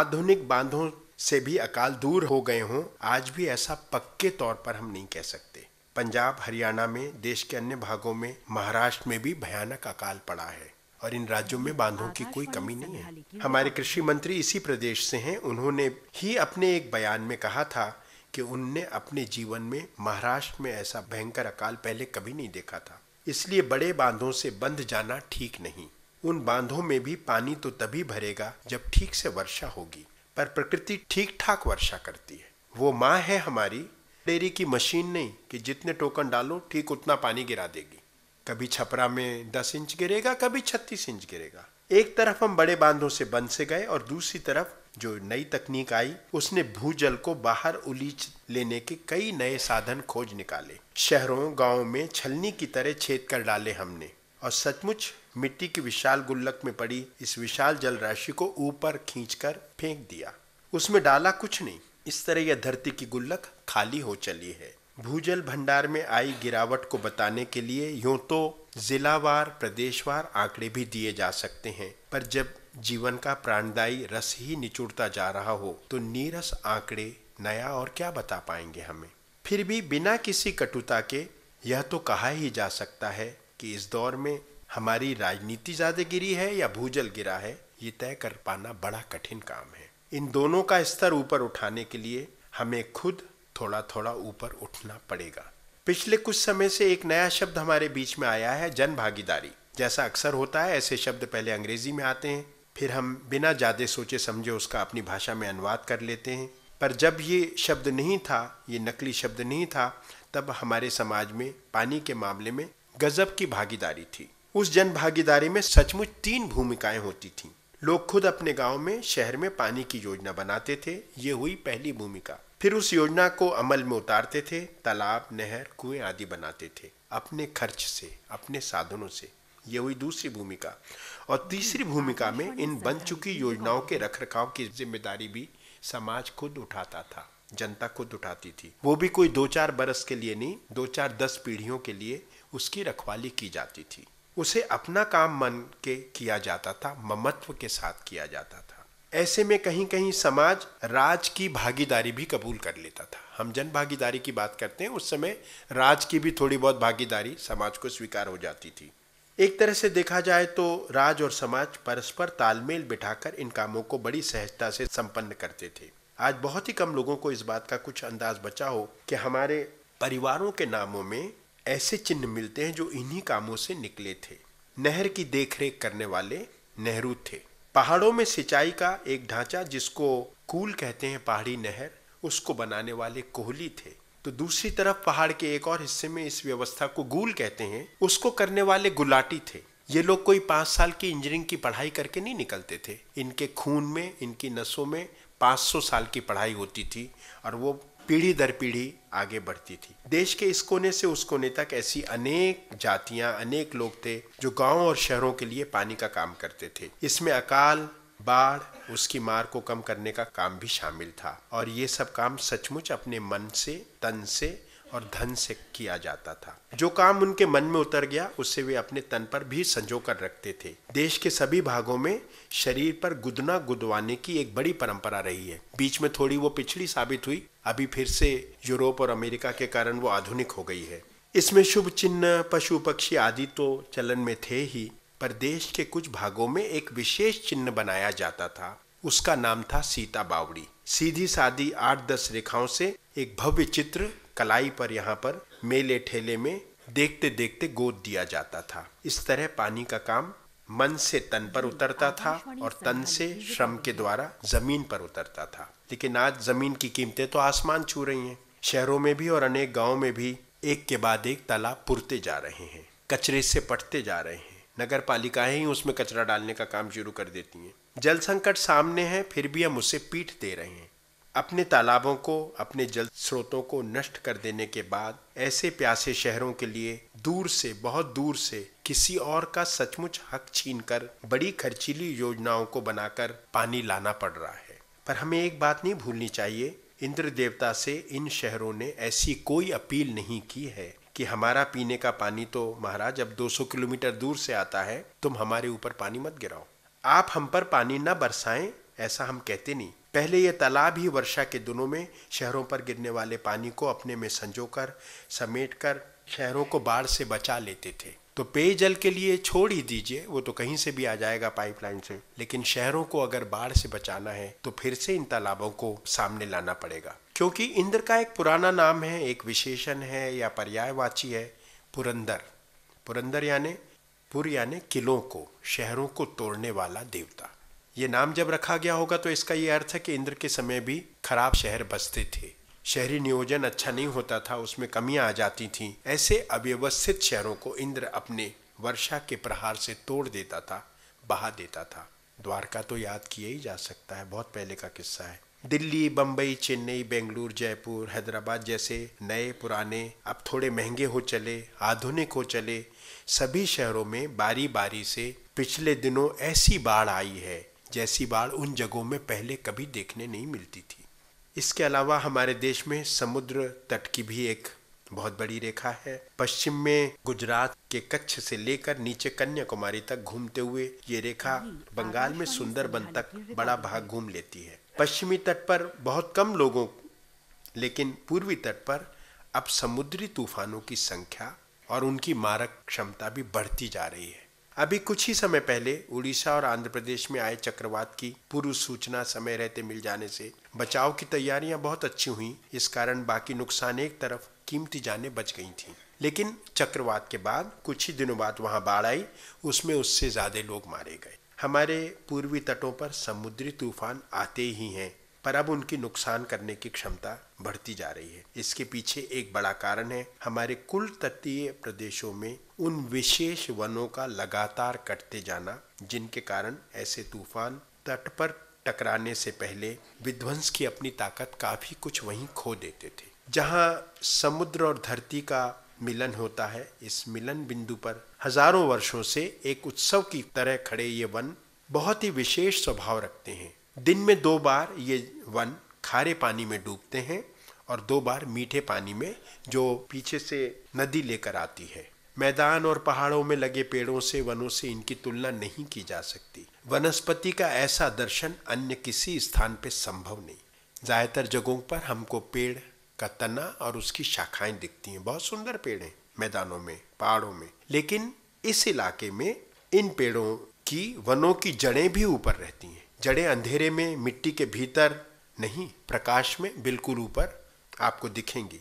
आधुनिक बांधों से भी अकाल दूर हो गए हों आज भी ऐसा पक्के तौर पर हम नहीं कह सकते पंजाब हरियाणा में देश के अन्य भागों में महाराष्ट्र में भी भयानक अकाल पड़ा है और इन राज्यों में बांधों की कोई कमी नहीं है हमारे कृषि मंत्री इसी प्रदेश से हैं उन्होंने ही अपने एक बयान में कहा था कि उनने अपने जीवन में महाराष्ट्र में ऐसा भयंकर अकाल पहले कभी नहीं देखा था इसलिए बड़े बांधों से बंध जाना ठीक नहीं उन बांधों में भी पानी तो तभी भरेगा जब ठीक से वर्षा होगी पर प्रकृति ठीक ठाक वर्षा करती है वो माँ है हमारी डेयरी की मशीन नहीं कि जितने टोकन डालो ठीक उतना पानी गिरा देगी कभी छपरा में दस इंच गिरेगा कभी छत्तीस इंच गिरेगा एक तरफ हम बड़े बांधों से बंद से गए और दूसरी तरफ जो नई तकनीक आई उसने भूजल को बाहर उलीच लेने के कई नए साधन खोज निकाले शहरों गांवों में छलनी की तरह छेद कर डाले हमने और सचमुच मिट्टी की विशाल गुल्लक में पड़ी इस विशाल जल राशि को ऊपर खींचकर फेंक दिया उसमें डाला कुछ नहीं इस तरह यह धरती की गुल्लक खाली हो चली है भूजल भंडार में आई गिरावट को बताने के लिए यूं तो जिलावार प्रदेशवार आंकड़े भी दिए जा सकते हैं पर जब जीवन का प्राणदायी रस ही निचुड़ता जा रहा हो तो नीरस आंकड़े नया और क्या बता पाएंगे हमें फिर भी बिना किसी कटुता के यह तो कहा ही जा सकता है कि इस दौर में हमारी राजनीति ज़्यादा गिरी है या भूजल गिरा है ये तय कर पाना बड़ा कठिन काम है इन दोनों का स्तर ऊपर उठाने के लिए हमें खुद थोड़ा थोड़ा ऊपर उठना पड़ेगा पिछले कुछ समय से एक नया शब्द हमारे बीच में आया है जन भागीदारी जैसा अक्सर होता है ऐसे शब्द पहले अंग्रेजी में आते हैं फिर हम बिना ज़्यादा सोचे समझे उसका अपनी भाषा में अनुवाद कर लेते हैं पर जब ये शब्द नहीं था ये नकली शब्द नहीं था तब हमारे समाज में पानी के मामले में गजब की भागीदारी थी उस जन भागीदारी में सचमुच तीन भूमिकाएं होती थीं लोग खुद अपने गांव में शहर में पानी की योजना बनाते थे ये हुई पहली भूमिका फिर उस योजना को अमल में उतारते थे तालाब नहर कुएं आदि बनाते थे अपने खर्च से अपने साधनों से ये हुई दूसरी भूमिका और तीसरी भूमिका में इन बन चुकी योजनाओं के रखरखाव की जिम्मेदारी भी समाज खुद उठाता था जनता खुद उठाती थी वो भी कोई दो चार बरस के लिए नहीं दो चार दस पीढ़ियों के लिए उसकी रखवाली की जाती थी उसे अपना काम मन के किया जाता था ममत्व के साथ किया जाता था ऐसे में कहीं कहीं समाज राज की भागीदारी भी कबूल कर लेता था हम जन भागीदारी की बात करते हैं उस समय राज की भी थोड़ी बहुत भागीदारी समाज को स्वीकार हो जाती थी एक तरह से देखा जाए तो राज और समाज परस्पर तालमेल बिठाकर इन कामों को बड़ी सहजता से संपन्न करते थे आज बहुत ही कम लोगों को इस बात का कुछ अंदाज बचा हो कि हमारे परिवारों के नामों में ऐसे चिन्ह मिलते हैं जो इन्हीं कामों से निकले थे नहर की देखरेख करने वाले नेहरू थे पहाड़ों में सिंचाई का एक ढांचा जिसको कूल कहते हैं पहाड़ी नहर उसको बनाने वाले कोहली थे तो दूसरी तरफ पहाड़ के एक और हिस्से में इस व्यवस्था को गूल कहते हैं उसको करने वाले गुलाटी थे ये लोग कोई पांच साल की इंजीनियरिंग की पढ़ाई करके नहीं निकलते थे इनके खून में इनकी नसों में 500 साल की पढ़ाई होती थी और वो पीढ़ी दर पीढ़ी आगे बढ़ती थी देश के इस कोने से उस कोने तक ऐसी अनेक जातियां अनेक लोग थे जो गांव और शहरों के लिए पानी का काम करते थे इसमें अकाल बाढ़ उसकी मार को कम करने का काम भी शामिल था और ये सब काम सचमुच अपने मन से तन से और धन से किया जाता था जो काम उनके मन में उतर गया उससे वे अपने तन पर भी संजो कर रखते थे देश के सभी भागों में शरीर पर गुदना गुदवाने की एक बड़ी परंपरा रही है बीच में थोड़ी वो पिछड़ी साबित हुई अभी फिर से यूरोप और अमेरिका के कारण वो आधुनिक हो गई है इसमें शुभ चिन्ह पशु पक्षी आदि तो चलन में थे ही पर देश के कुछ भागों में एक विशेष चिन्ह बनाया जाता था उसका नाम था सीता बावड़ी सीधी सादी आठ दस रेखाओं से एक भव्य चित्र कलाई पर यहाँ पर मेले ठेले में देखते देखते गोद दिया जाता था इस तरह पानी का काम मन से तन पर उतरता था और तन से श्रम के द्वारा जमीन पर उतरता था लेकिन आज जमीन की कीमतें तो आसमान छू रही हैं शहरों में भी और अनेक गाँव में भी एक के बाद एक तालाब पुरते जा रहे हैं कचरे से पटते जा रहे हैं नगर पालिकाएं ही उसमें कचरा डालने का काम शुरू कर देती हैं जल संकट सामने है फिर भी हम उसे पीठ दे रहे हैं अपने तालाबों को अपने जल स्रोतों को नष्ट कर देने के बाद ऐसे प्यासे शहरों के लिए दूर से बहुत दूर से किसी और का सचमुच हक छीनकर बड़ी खर्चीली योजनाओं को बनाकर पानी लाना पड़ रहा है पर हमें एक बात नहीं भूलनी चाहिए इंद्र देवता से इन शहरों ने ऐसी कोई अपील नहीं की है कि हमारा पीने का पानी तो महाराज अब 200 किलोमीटर दूर से आता है तुम हमारे ऊपर पानी मत गिराओ आप हम पर पानी न बरसाएं ऐसा हम कहते नहीं पहले ये तालाब ही वर्षा के दिनों में शहरों पर गिरने वाले पानी को अपने में संजोकर समेटकर शहरों को बाढ़ से बचा लेते थे तो पेयजल के लिए छोड़ ही दीजिए वो तो कहीं से भी आ जाएगा पाइपलाइन से लेकिन शहरों को अगर बाढ़ से बचाना है तो फिर से इन तालाबों को सामने लाना पड़ेगा क्योंकि इंद्र का एक पुराना नाम है एक विशेषण है या पर्यायवाची है पुरंदर पुरंदर यानी पुर यानी किलों को शहरों को तोड़ने वाला देवता ये नाम जब रखा गया होगा तो इसका ये अर्थ है कि इंद्र के समय भी खराब शहर बसते थे शहरी नियोजन अच्छा नहीं होता था उसमें कमियां आ जाती थी ऐसे अव्यवस्थित शहरों को इंद्र अपने वर्षा के प्रहार से तोड़ देता था बहा देता था द्वारका तो याद किया ही जा सकता है बहुत पहले का किस्सा है दिल्ली बम्बई चेन्नई बेंगलुरु जयपुर हैदराबाद जैसे नए पुराने अब थोड़े महंगे हो चले आधुनिक हो चले सभी शहरों में बारी बारी से पिछले दिनों ऐसी बाढ़ आई है जैसी बाढ़ उन जगहों में पहले कभी देखने नहीं मिलती थी इसके अलावा हमारे देश में समुद्र तट की भी एक बहुत बड़ी रेखा है पश्चिम में गुजरात के कच्छ से लेकर नीचे कन्याकुमारी तक घूमते हुए ये रेखा बंगाल में सुंदरबन तक बड़ा भाग घूम लेती है पश्चिमी तट पर बहुत कम लोगों लेकिन पूर्वी तट पर अब समुद्री तूफानों की संख्या और उनकी मारक क्षमता भी बढ़ती जा रही है अभी कुछ ही समय पहले उड़ीसा और आंध्र प्रदेश में आए चक्रवात की पूर्व सूचना समय रहते मिल जाने से बचाव की तैयारियां बहुत अच्छी हुई इस कारण बाकी नुकसान एक तरफ कीमती जाने बच गई थी लेकिन चक्रवात के बाद कुछ ही दिनों बाद वहां बाढ़ आई उसमें उससे ज्यादा लोग मारे गए हमारे पूर्वी तटों पर समुद्री तूफान आते ही हैं पर अब उनकी नुकसान करने की क्षमता बढ़ती जा रही है इसके पीछे एक बड़ा कारण है हमारे कुल तटीय प्रदेशों में उन विशेष वनों का लगातार कटते जाना जिनके कारण ऐसे तूफान तट पर टकराने से पहले विध्वंस की अपनी ताकत काफी कुछ वहीं खो देते थे जहाँ समुद्र और धरती का मिलन होता है इस मिलन बिंदु पर हजारों वर्षों से एक उत्सव की तरह खड़े ये वन बहुत ही विशेष स्वभाव रखते हैं दिन में दो बार ये वन खारे पानी में डूबते हैं और दो बार मीठे पानी में जो पीछे से नदी लेकर आती है मैदान और पहाड़ों में लगे पेड़ों से वनों से इनकी तुलना नहीं की जा सकती वनस्पति का ऐसा दर्शन अन्य किसी स्थान पर संभव नहीं ज़्यादातर जगहों पर हमको पेड़ का तना और उसकी शाखाएं दिखती हैं बहुत सुंदर पेड़ हैं मैदानों में पहाड़ों में लेकिन इस इलाके में इन पेड़ों की वनों की जड़ें भी ऊपर रहती हैं जड़े अंधेरे में मिट्टी के भीतर नहीं प्रकाश में बिल्कुल ऊपर आपको दिखेंगी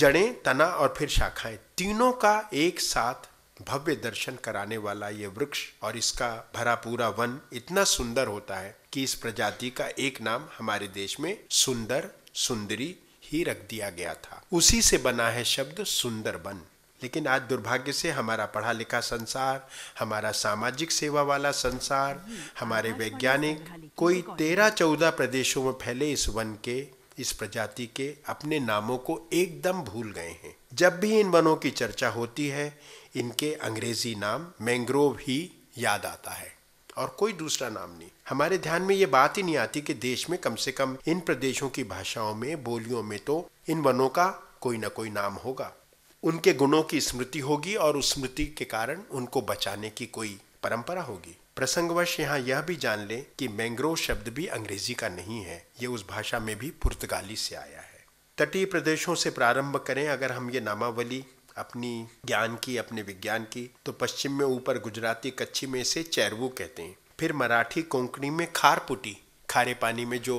जड़ें तना और फिर शाखाएं तीनों का एक साथ भव्य दर्शन कराने वाला ये वृक्ष और इसका भरा पूरा वन इतना सुंदर होता है कि इस प्रजाति का एक नाम हमारे देश में सुंदर सुंदरी ही रख दिया गया था उसी से बना है शब्द सुंदर वन लेकिन आज दुर्भाग्य से हमारा पढ़ा लिखा संसार हमारा सामाजिक सेवा वाला संसार हमारे वैज्ञानिक कोई तेरह चौदह प्रदेशों में फैले इस वन के इस प्रजाति के अपने नामों को एकदम भूल गए हैं जब भी इन वनों की चर्चा होती है इनके अंग्रेजी नाम मैंग्रोव ही याद आता है और कोई दूसरा नाम नहीं हमारे ध्यान में ये बात ही नहीं आती कि देश में कम से कम इन प्रदेशों की भाषाओं में बोलियों में तो इन वनों का कोई ना कोई नाम होगा उनके गुणों की स्मृति होगी और उस स्मृति के कारण उनको बचाने की कोई परंपरा होगी प्रसंगवश यहाँ यह भी जान लें कि मैंग्रोव शब्द भी अंग्रेजी का नहीं है ये उस भाषा में भी पुर्तगाली से आया है तटीय प्रदेशों से प्रारंभ करें अगर हम ये नामावली अपनी ज्ञान की अपने विज्ञान की तो पश्चिम में ऊपर गुजराती कच्छी में से चैरवू कहते हैं फिर मराठी कोंकणी में खारपुटी खारे पानी में जो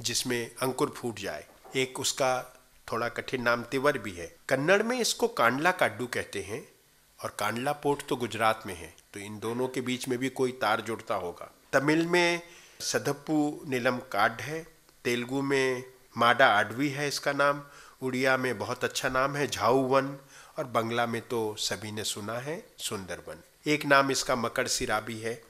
जिसमें अंकुर फूट जाए एक उसका थोड़ा कठिन नाम तिवर भी है कन्नड़ में इसको कांडला काड्डू कहते हैं और कांडला पोर्ट तो गुजरात में है तो इन दोनों के बीच में भी कोई तार जुड़ता होगा तमिल में सदप्पू नीलम काड है तेलुगु में माडा आडवी है इसका नाम उड़िया में बहुत अच्छा नाम है झाऊ वन और बंगला में तो सभी ने सुना है सुंदर वन एक नाम इसका मकर सिरा भी है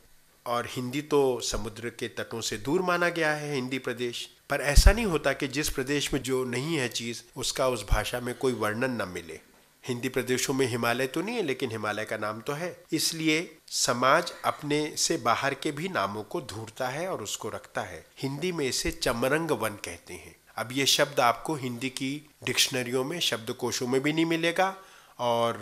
और हिंदी तो समुद्र के तटों से दूर माना गया है हिंदी प्रदेश पर ऐसा नहीं होता कि जिस प्रदेश में जो नहीं है चीज़ उसका उस भाषा में कोई वर्णन न मिले हिंदी प्रदेशों में हिमालय तो नहीं है लेकिन हिमालय का नाम तो है इसलिए समाज अपने से बाहर के भी नामों को ढूंढता है और उसको रखता है हिंदी में इसे चमरंग वन कहते हैं अब ये शब्द आपको हिंदी की डिक्शनरियों में शब्दकोशों में भी नहीं मिलेगा और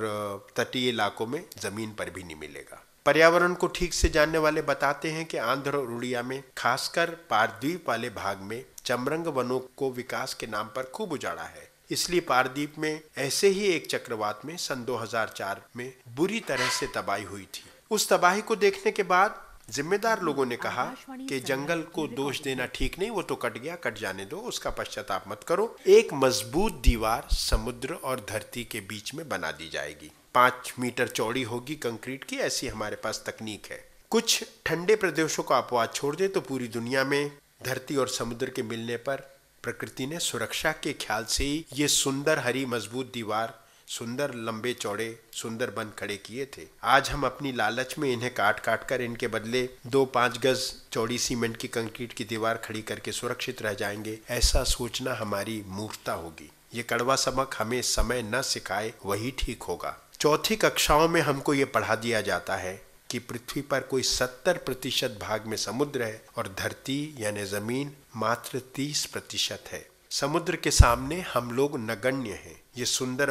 तटीय इलाकों में ज़मीन पर भी नहीं मिलेगा पर्यावरण को ठीक से जानने वाले बताते हैं कि आंध्र और उड़िया में खासकर पारद्वीप वाले भाग में चमरंग वनों को विकास के नाम पर खूब उजाड़ा है इसलिए पारदीप में ऐसे ही एक चक्रवात में सन 2004 में बुरी तरह से तबाही हुई थी उस तबाही को देखने के बाद जिम्मेदार लोगों ने कहा कि जंगल को दोष देना ठीक नहीं वो तो कट गया कट जाने दो उसका पश्चाताप मत करो एक मजबूत दीवार समुद्र और धरती के बीच में बना दी जाएगी पाँच मीटर चौड़ी होगी कंक्रीट की ऐसी हमारे पास तकनीक है कुछ ठंडे प्रदेशों को अपवाद छोड़ दें तो पूरी दुनिया में धरती और समुद्र के मिलने पर प्रकृति ने सुरक्षा के ख्याल से ही ये सुंदर हरी मजबूत दीवार सुंदर लंबे चौड़े सुंदर बन खड़े किए थे आज हम अपनी लालच में इन्हें काट काट कर इनके बदले दो पांच गज चौड़ी सीमेंट की कंक्रीट की दीवार खड़ी करके सुरक्षित रह जाएंगे ऐसा सोचना हमारी मूर्खता होगी ये कड़वा सबक हमें समय न सिखाए वही ठीक होगा चौथी कक्षाओं में हमको ये पढ़ा दिया जाता है कि पृथ्वी पर कोई सत्तर प्रतिशत भाग में समुद्र है और धरती यानी जमीन मात्र तीस प्रतिशत है समुद्र के सामने हम लोग नगण्य हैं ये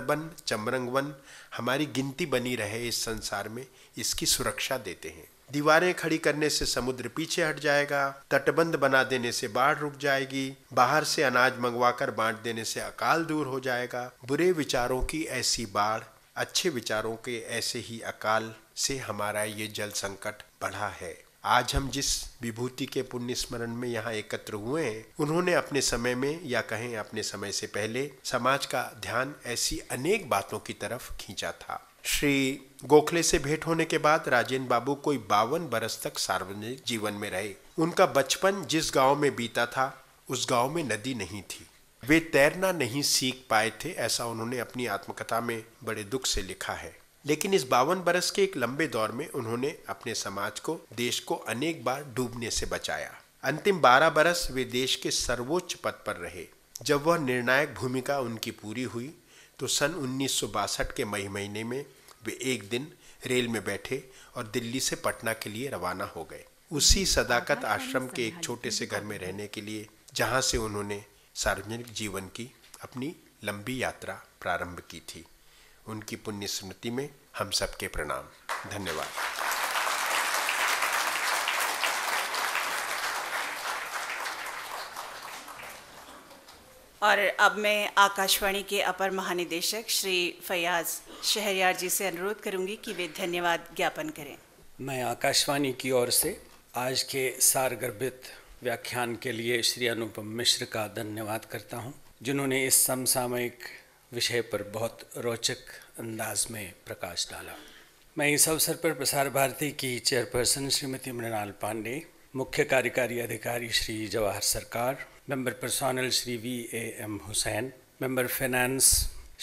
वन चमरंग वन हमारी गिनती बनी रहे इस संसार में इसकी सुरक्षा देते हैं दीवारें खड़ी करने से समुद्र पीछे हट जाएगा तटबंध बना देने से बाढ़ रुक जाएगी बाहर से अनाज मंगवाकर बांट देने से अकाल दूर हो जाएगा बुरे विचारों की ऐसी बाढ़ अच्छे विचारों के ऐसे ही अकाल से हमारा ये जल संकट बढ़ा है आज हम जिस विभूति के पुण्य स्मरण में यहाँ एकत्र हुए हैं उन्होंने अपने समय में या कहें अपने समय से पहले समाज का ध्यान ऐसी अनेक बातों की तरफ खींचा था श्री गोखले से भेंट होने के बाद राजेंद्र बाबू कोई बावन बरस तक सार्वजनिक जीवन में रहे उनका बचपन जिस गांव में बीता था उस गांव में नदी नहीं थी वे तैरना नहीं सीख पाए थे ऐसा उन्होंने अपनी आत्मकथा में बड़े दुख से लिखा है लेकिन इस बावन बरस के एक लंबे दौर में उन्होंने अपने समाज को देश को अनेक बार डूबने से बचाया अंतिम बारह बरस वे देश के सर्वोच्च पद पर रहे जब वह निर्णायक भूमिका उनकी पूरी हुई तो सन उन्नीस के मई महीने में वे एक दिन रेल में बैठे और दिल्ली से पटना के लिए रवाना हो गए उसी सदाकत आश्रम के एक छोटे से घर में रहने के लिए जहाँ से उन्होंने सार्वजनिक जीवन की अपनी लंबी यात्रा प्रारंभ की थी उनकी पुण्य स्मृति में हम सबके प्रणाम धन्यवाद और अब मैं आकाशवाणी के अपर महानिदेशक श्री फयाज शहरियार जी से अनुरोध करूंगी कि वे धन्यवाद ज्ञापन करें मैं आकाशवाणी की ओर से आज के सारगर्भित व्याख्यान के लिए श्री अनुपम मिश्र का धन्यवाद करता हूँ जिन्होंने इस समसामयिक विषय पर बहुत रोचक अंदाज में प्रकाश डाला मैं इस अवसर पर प्रसार भारती की चेयरपर्सन श्रीमती मृणाल पांडे मुख्य कार्यकारी अधिकारी Shri Jawahar Sarkar member personnel Shri V A M Hussain member finance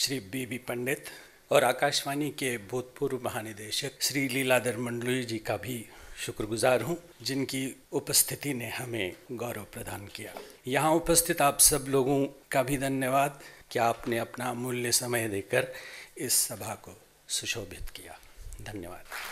Shri B B Pandit और आकाशवाणी के भूतपूर्व महानिदेशक श्री लीलाधर मंडलुई जी का भी शुक्रगुजार हूँ जिनकी उपस्थिति ने हमें गौरव प्रदान किया यहाँ उपस्थित आप सब लोगों का भी धन्यवाद कि आपने अपना अमूल्य समय देकर इस सभा को सुशोभित किया धन्यवाद